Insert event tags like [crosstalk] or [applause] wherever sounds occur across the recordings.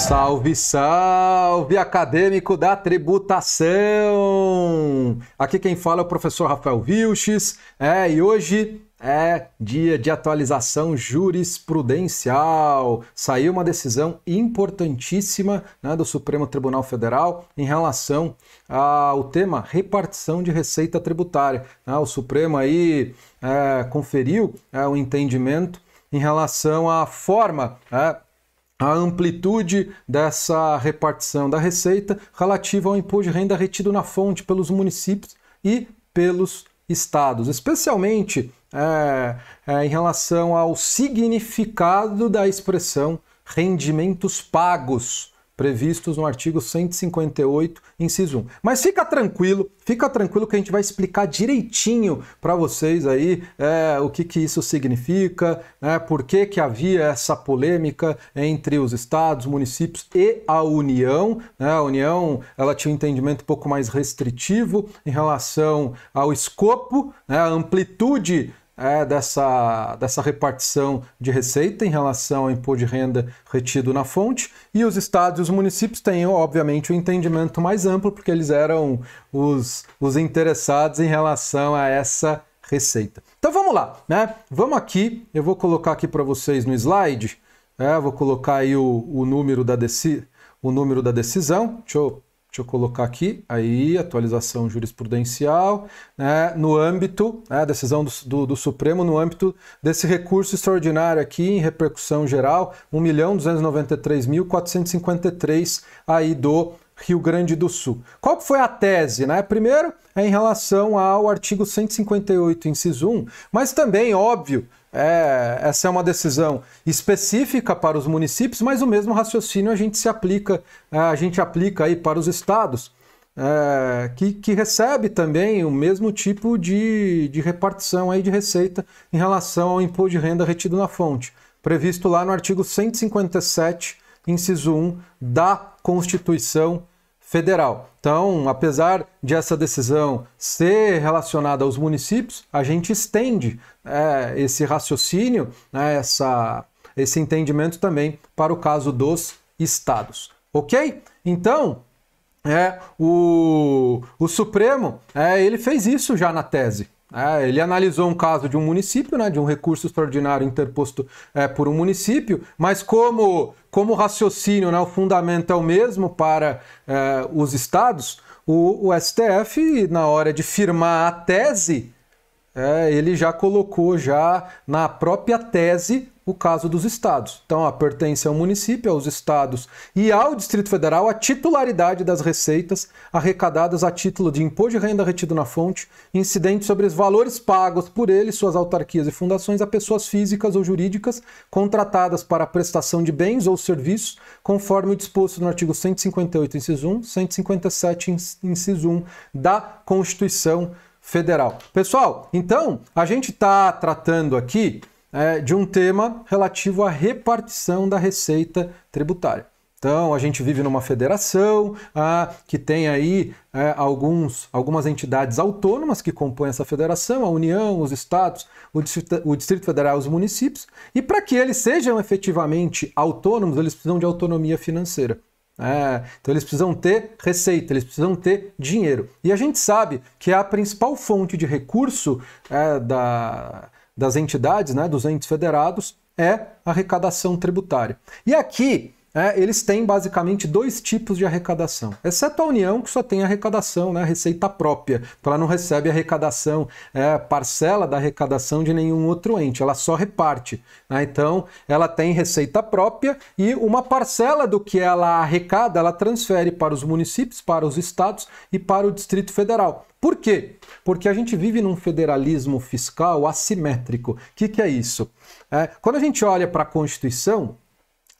Salve, salve, acadêmico da tributação! Aqui quem fala é o professor Rafael Vilches, é, e hoje é dia de atualização jurisprudencial. Saiu uma decisão importantíssima né, do Supremo Tribunal Federal em relação ao tema repartição de receita tributária. Né, o Supremo aí é, conferiu o é, um entendimento em relação à forma é, a amplitude dessa repartição da receita relativa ao imposto de renda retido na fonte pelos municípios e pelos estados, especialmente é, é, em relação ao significado da expressão rendimentos pagos previstos no artigo 158, inciso 1. Mas fica tranquilo, fica tranquilo que a gente vai explicar direitinho para vocês aí é, o que, que isso significa, né, por que, que havia essa polêmica entre os estados, municípios e a União. Né? A União ela tinha um entendimento um pouco mais restritivo em relação ao escopo, né, a amplitude é, dessa, dessa repartição de receita em relação ao imposto de renda retido na fonte, e os estados e os municípios têm, obviamente, o um entendimento mais amplo, porque eles eram os, os interessados em relação a essa receita. Então vamos lá, né? Vamos aqui, eu vou colocar aqui para vocês no slide, é, vou colocar aí o, o número da deci o número da decisão, deixa eu Deixa eu colocar aqui, aí, atualização jurisprudencial, né, no âmbito, né, decisão do, do, do, Supremo, no âmbito desse recurso extraordinário aqui, em repercussão geral, 1.293.453 aí do Rio Grande do Sul. Qual foi a tese? Né? Primeiro, é em relação ao artigo 158, inciso 1, mas também, óbvio, é, essa é uma decisão específica para os municípios, mas o mesmo raciocínio a gente se aplica, é, a gente aplica aí para os estados, é, que, que recebe também o mesmo tipo de, de repartição aí de receita em relação ao imposto de renda retido na fonte, previsto lá no artigo 157, inciso 1 da Constituição federal. Então, apesar de essa decisão ser relacionada aos municípios, a gente estende é, esse raciocínio, né, essa, esse entendimento também para o caso dos estados. Ok? Então, é, o, o Supremo é, ele fez isso já na tese. É, ele analisou um caso de um município, né, de um recurso extraordinário interposto é, por um município, mas como, como o raciocínio, né, o fundamento é o mesmo para é, os estados, o, o, STF, na hora de firmar a tese, é, ele já colocou já na própria tese o caso dos estados. Então, a pertence ao município, aos estados e ao Distrito Federal a titularidade das receitas arrecadadas a título de imposto de renda retido na fonte, incidente sobre os valores pagos por ele, suas autarquias e fundações a pessoas físicas ou jurídicas contratadas para a prestação de bens ou serviços, conforme o disposto no artigo 158, inciso 1, 157, inciso 1 da Constituição Federal. Pessoal, então a gente está tratando aqui é, de um tema relativo à repartição da receita tributária. Então, a gente vive numa federação ah, que tem aí é, alguns, algumas entidades autônomas que compõem essa federação, a União, os estados, o Distrito, o Distrito Federal os municípios. E para que eles sejam efetivamente autônomos, eles precisam de autonomia financeira. É, então, eles precisam ter receita, eles precisam ter dinheiro. E a gente sabe que é a principal fonte de recurso é, da das entidades, né, dos entes federados, é arrecadação tributária. E aqui é, eles têm basicamente dois tipos de arrecadação, exceto a União, que só tem arrecadação, né, receita própria. Então ela não recebe arrecadação, é, parcela da arrecadação de nenhum outro ente, ela só reparte. Né? Então ela tem receita própria e uma parcela do que ela arrecada, ela transfere para os municípios, para os estados e para o Distrito Federal. Por quê? Porque a gente vive num federalismo fiscal assimétrico. O que, que é isso? É, quando a gente olha para a Constituição,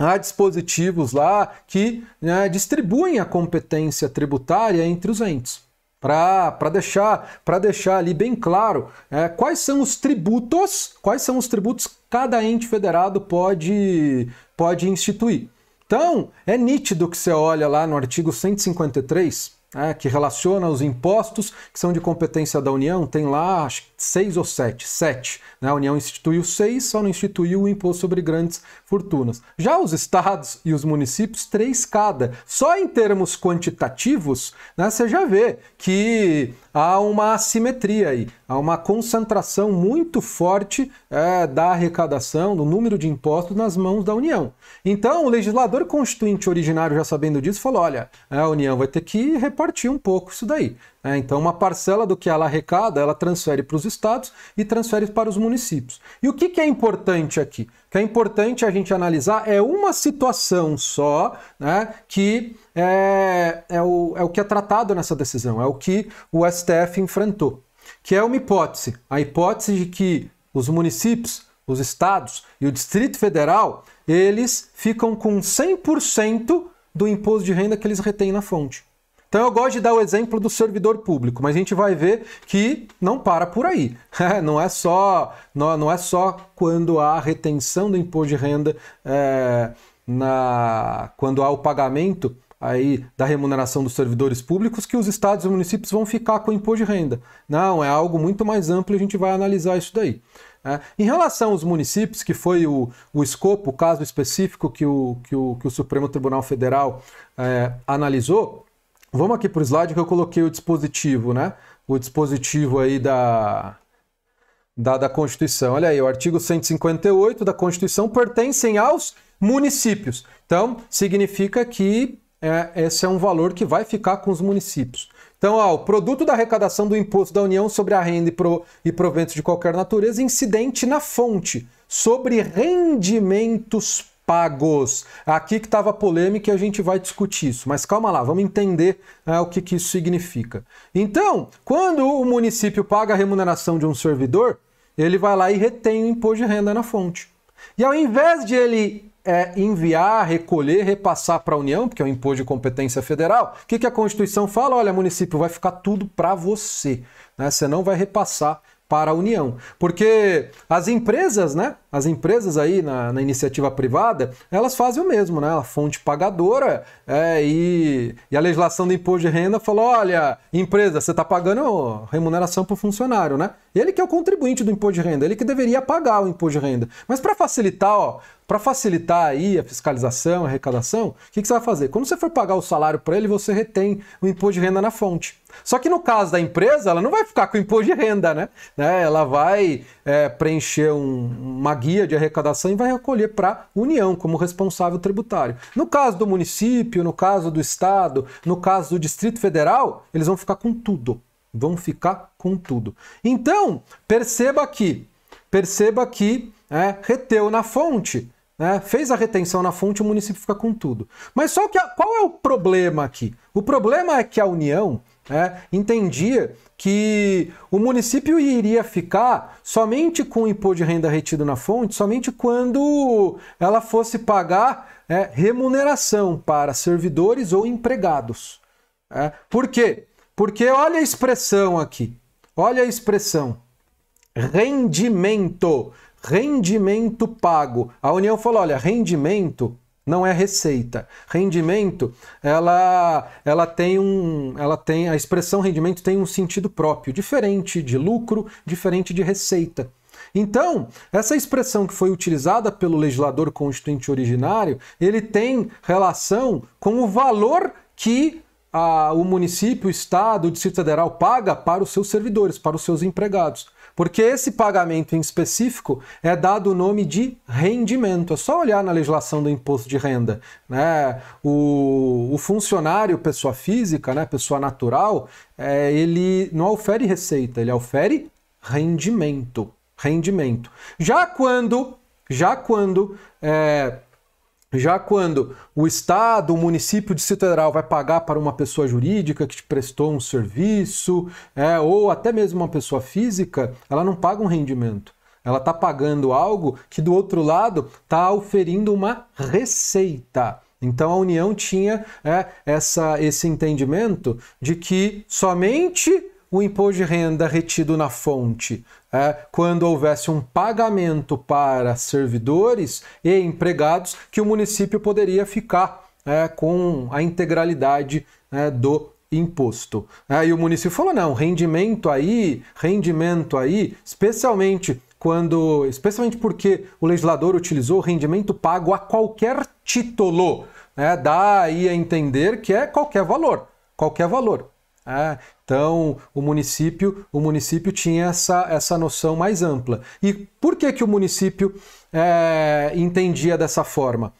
há dispositivos lá que né, distribuem a competência tributária entre os entes. Para deixar, para deixar ali bem claro é, quais são os tributos, quais são os tributos cada ente federado pode, pode instituir. Então, é nítido que você olha lá no artigo 153, é, né, que relaciona os impostos que são de competência da União, tem lá, acho seis ou sete? Sete. Né? A União instituiu seis, só não instituiu o imposto sobre grandes fortunas. Já os estados e os municípios, três cada. Só em termos quantitativos, né, você já vê que há uma assimetria aí, há uma concentração muito forte é, da arrecadação, do número de impostos nas mãos da União. Então, o legislador constituinte originário, já sabendo disso, falou: olha, é, a União vai ter que repartir um pouco isso daí. É, então, uma parcela do que ela arrecada, ela transfere para os estados e transfere para os municípios. E o que, que é importante aqui? O que é importante a gente analisar é uma situação só, né, que é, é, o, é o que é tratado nessa decisão, é o que o STF enfrentou, que é uma hipótese, a hipótese de que os municípios, os estados e o Distrito Federal, eles ficam com 100% do imposto de renda que eles retêm na fonte. Então eu gosto de dar o exemplo do servidor público, mas a gente vai ver que não para por aí. [laughs] não é só não, é só quando há retenção do imposto de renda é, na quando há o pagamento aí da remuneração dos servidores públicos que os estados e municípios vão ficar com o imposto de renda. Não, é algo muito mais amplo e a gente vai analisar isso daí. É. Em relação aos municípios, que foi o, o escopo, o caso específico que o, que o, que o Supremo Tribunal Federal é, analisou, Vamos aqui para o slide que eu coloquei o dispositivo, né? O dispositivo aí da, da, da Constituição. Olha aí, o artigo 158 da Constituição pertencem aos municípios. Então, significa que é, esse é um valor que vai ficar com os municípios. Então, ó, o produto da arrecadação do imposto da União sobre a renda e, pro, e proventos de qualquer natureza incidente na fonte sobre rendimentos pagos. Aqui que estava polêmica e a gente vai discutir isso, mas calma lá, vamos entender é, o que, que isso significa. Então, quando o município paga a remuneração de um servidor, ele vai lá e retém o imposto de renda na fonte. E ao invés de ele é, enviar, recolher, repassar para a União, porque é um imposto de competência federal, o que, que a Constituição fala? Olha, município, vai ficar tudo para você. Né? Você não vai repassar para a União. Porque as empresas, né? As empresas aí na, na iniciativa privada, elas fazem o mesmo, né? A fonte pagadora é, e, e, a legislação do imposto de renda falou: olha, empresa, você está pagando remuneração para o funcionário, né? Ele que é o contribuinte do imposto de renda, ele que deveria pagar o imposto de renda. Mas para facilitar, ó, para facilitar aí a fiscalização, a arrecadação, o que, que você vai fazer? Quando você for pagar o salário para ele, você retém o imposto de renda na fonte. Só que no caso da empresa, ela não vai ficar com imposto de renda, né? né? Ela vai é, preencher um, uma guia de arrecadação e vai recolher para a União como responsável tributário. No caso do município, no caso do Estado, no caso do Distrito Federal, eles vão ficar com tudo. Vão ficar com tudo. Então, perceba que, perceba que é, reteu na fonte. Né? Fez a retenção na fonte, o município fica com tudo. Mas só que a, qual é o problema aqui? O problema é que a União né, entendia que o município iria ficar somente com o imposto de renda retido na fonte, somente quando ela fosse pagar né, remuneração para servidores ou empregados. Né. Por quê? Porque olha a expressão aqui, olha a expressão. Rendimento, rendimento pago. A União falou: olha, rendimento não é receita. Rendimento, ela, ela tem um, ela tem a expressão rendimento tem um sentido próprio, diferente de lucro, diferente de receita. Então, essa expressão que foi utilizada pelo legislador constituinte originário, ele tem relação com o valor que a, o município, o estado, o Distrito Federal paga para os seus servidores, para os seus empregados. Porque esse pagamento em específico é dado o nome de rendimento. É só olhar na legislação do imposto de renda. Né? O, o funcionário, pessoa física, né? pessoa natural, é, ele não ofere receita, ele ofere rendimento. Rendimento. Já quando, já quando é, já quando o Estado, o município, o Distrito Federal vai pagar para uma pessoa jurídica que te prestou um serviço, é, ou até mesmo uma pessoa física, ela não paga um rendimento. Ela está pagando algo que, do outro lado, está oferindo uma receita. Então a União tinha é, essa, esse entendimento de que somente o imposto de renda retido na fonte é, quando houvesse um pagamento para servidores e empregados, que o município poderia ficar é, com a integralidade é, do imposto. É, e o município falou: não, rendimento aí, rendimento aí, especialmente quando, especialmente porque o legislador utilizou rendimento pago a qualquer título, é, dá aí a entender que é qualquer valor, qualquer valor. É, então, o município, o município tinha essa, essa noção mais ampla. E por que, que o município é, entendia dessa forma?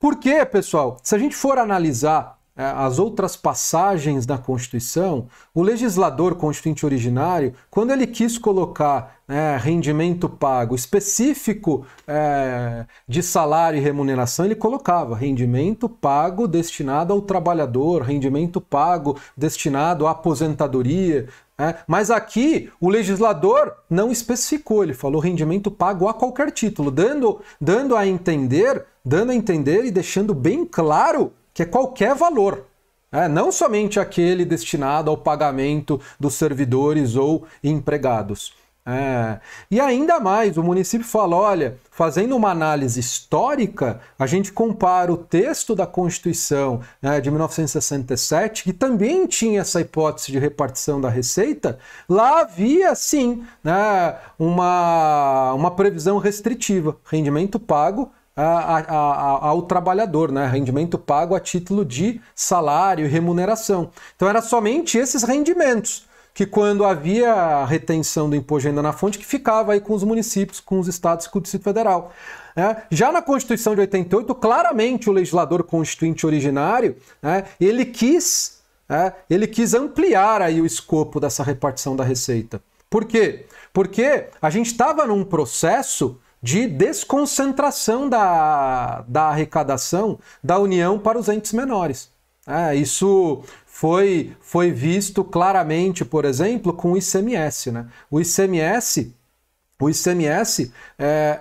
Porque, pessoal, se a gente for analisar é, as outras passagens da Constituição, o legislador constituinte originário, quando ele quis colocar né, rendimento pago específico é, de salário e remuneração, ele colocava rendimento pago destinado ao trabalhador, rendimento pago destinado à aposentadoria. Né. Mas aqui o legislador não especificou, ele falou rendimento pago a qualquer título, dando, dando a entender, dando a entender e deixando bem claro que é qualquer valor, né? não somente aquele destinado ao pagamento dos servidores ou empregados. É. E ainda mais, o município fala: olha, fazendo uma análise histórica, a gente compara o texto da Constituição né, de 1967, que também tinha essa hipótese de repartição da receita, lá havia sim né, uma, uma previsão restritiva, rendimento pago a, a, a, ao trabalhador, né? rendimento pago a título de salário e remuneração. Então era somente esses rendimentos que quando havia a retenção do imposto de renda na fonte, que ficava aí com os municípios, com os estados e com o Distrito Federal. É, já na Constituição de 88, claramente o legislador constituinte originário, né? ele quis é, ele quis ampliar aí o escopo dessa repartição da receita. Por quê? Porque a gente estava num processo de desconcentração da, da arrecadação da União para os entes menores. É, isso foi, foi visto claramente, por exemplo, com o ICMS. Né? O ICMS, o ICMS é,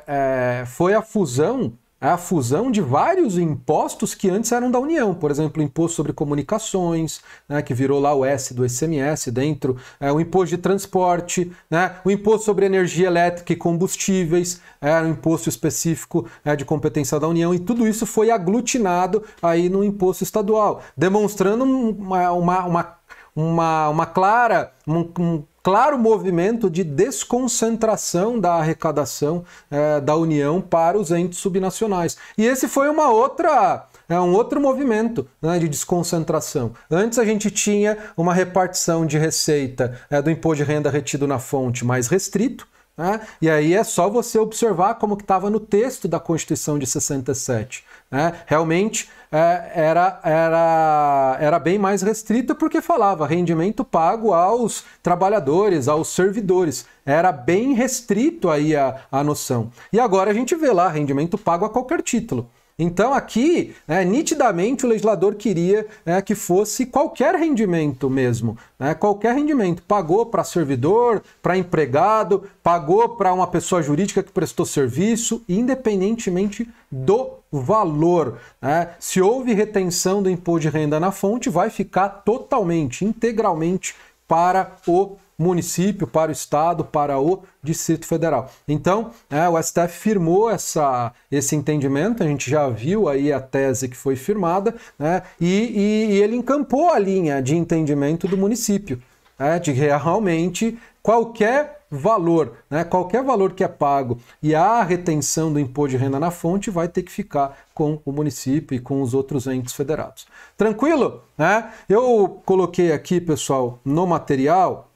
é, foi a fusão a fusão de vários impostos que antes eram da União, por exemplo, o imposto sobre comunicações, né, que virou lá o S do SMS dentro, é, o imposto de transporte, né, o imposto sobre energia elétrica e combustíveis, era é, um imposto específico é, de competência da União, e tudo isso foi aglutinado aí no imposto estadual, demonstrando uma, uma, uma uma, uma clara, um, um, claro movimento de desconcentração da arrecadação é, da União para os entes subnacionais. E esse foi uma outra é um outro movimento né, de desconcentração. Antes a gente tinha uma repartição de receita é, do imposto de renda retido na fonte mais restrito, né, e aí é só você observar como que estava no texto da Constituição de 67. Né? Realmente é, era, era, era bem mais restrita porque falava rendimento pago aos trabalhadores, aos servidores. Era bem restrito aí a, a noção. E agora a gente vê lá rendimento pago a qualquer título. Então, aqui, é, nitidamente, o legislador queria né, que fosse qualquer rendimento mesmo, né, qualquer rendimento. Pagou para servidor, para empregado, pagou para uma pessoa jurídica que prestou serviço, independentemente do valor. Né? Se houve retenção do imposto de renda na fonte, vai ficar totalmente, integralmente para o município, para o estado, para o Distrito Federal. Então, é, o STF firmou essa, esse entendimento, a gente já viu aí a tese que foi firmada, né, e, e, e ele encampou a linha de entendimento do município, né, de é realmente qualquer valor, né, qualquer valor que é pago e a retenção do imposto de renda na fonte vai ter que ficar com o município e com os outros entes federados. Tranquilo? Né? Eu coloquei aqui, pessoal, no material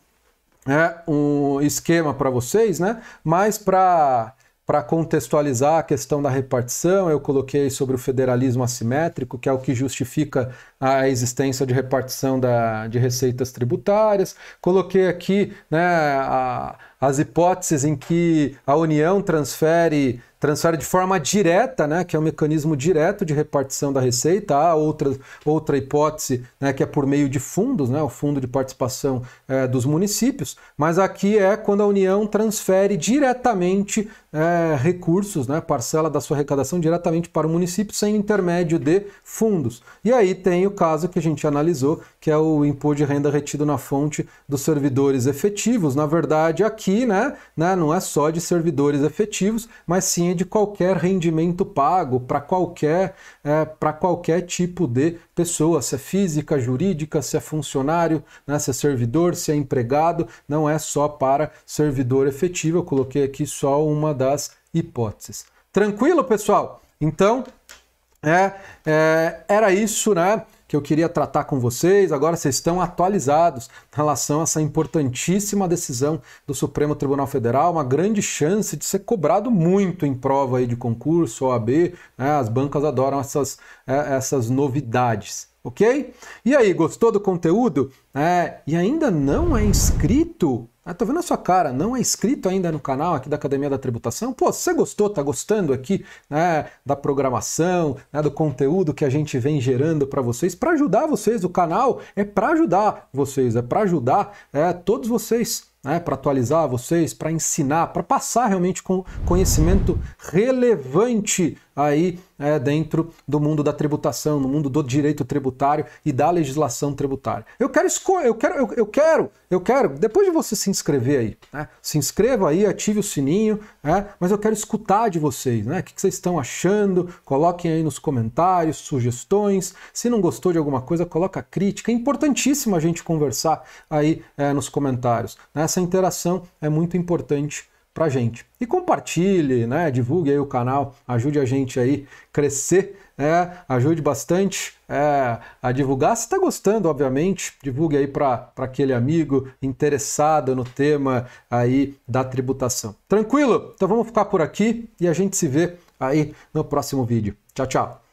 é, um esquema para vocês, né? Mas para para contextualizar a questão da repartição, eu coloquei sobre o federalismo assimétrico, que é o que justifica a existência de repartição da, de receitas tributárias. Coloquei aqui né, a, as hipóteses em que a União transfere, transfere de forma direta, né, que é um mecanismo direto de repartição da receita, há outra, outra hipótese né, que é por meio de fundos, né, o fundo de participação é, dos municípios, mas aqui é quando a União transfere diretamente é, recursos, né, parcela da sua arrecadação diretamente para o município sem intermédio de fundos. E aí tem o caso que a gente analisou, que é o imposto de renda retido na fonte dos servidores efetivos. Na verdade, aqui né, né, não é só de servidores efetivos, mas sim é de qualquer rendimento pago para qualquer, é, qualquer tipo de pessoa, se é física, jurídica, se é funcionário, né, se é servidor, se é empregado, não é só para servidor efetivo. Eu coloquei aqui só uma das hipóteses. Tranquilo, pessoal? Então, é, é, era isso, né? que eu queria tratar com vocês. Agora vocês estão atualizados em relação a essa importantíssima decisão do Supremo Tribunal Federal, uma grande chance de ser cobrado muito em prova aí de concurso, OAB. Né? As bancas adoram essas, é, essas novidades. Ok? E aí, gostou do conteúdo? É, e ainda não é inscrito? Ah, tô vendo a sua cara, não é inscrito ainda no canal aqui da Academia da Tributação? Pô, você gostou, tá gostando aqui né, da programação, né, do conteúdo que a gente vem gerando para vocês, para ajudar vocês, o canal é para ajudar vocês, é para ajudar é, todos vocês né, para atualizar vocês, para ensinar, para passar realmente com conhecimento relevante aí é, dentro do mundo da tributação, no mundo do direito tributário e da legislação tributária. Eu quero escolher, eu quero, eu, eu, quero, eu quero, depois de você se inscrever aí, né, se inscreva aí, ative o sininho, né, mas eu quero escutar de vocês, né? O que, vocês estão achando? Coloquem aí nos comentários, sugestões. Se não gostou de alguma coisa, coloca crítica. É importantíssimo a gente conversar aí é, nos comentários. Né, essa interação é muito importante para gente. E compartilhe, né? Divulgue aí o canal, ajude a gente aí crescer, né? Ajude bastante é, a divulgar. Se está gostando, obviamente, divulgue aí para aquele amigo interessado no tema aí da tributação. Tranquilo? Então vamos ficar por aqui e a gente se vê aí no próximo vídeo. Tchau, tchau!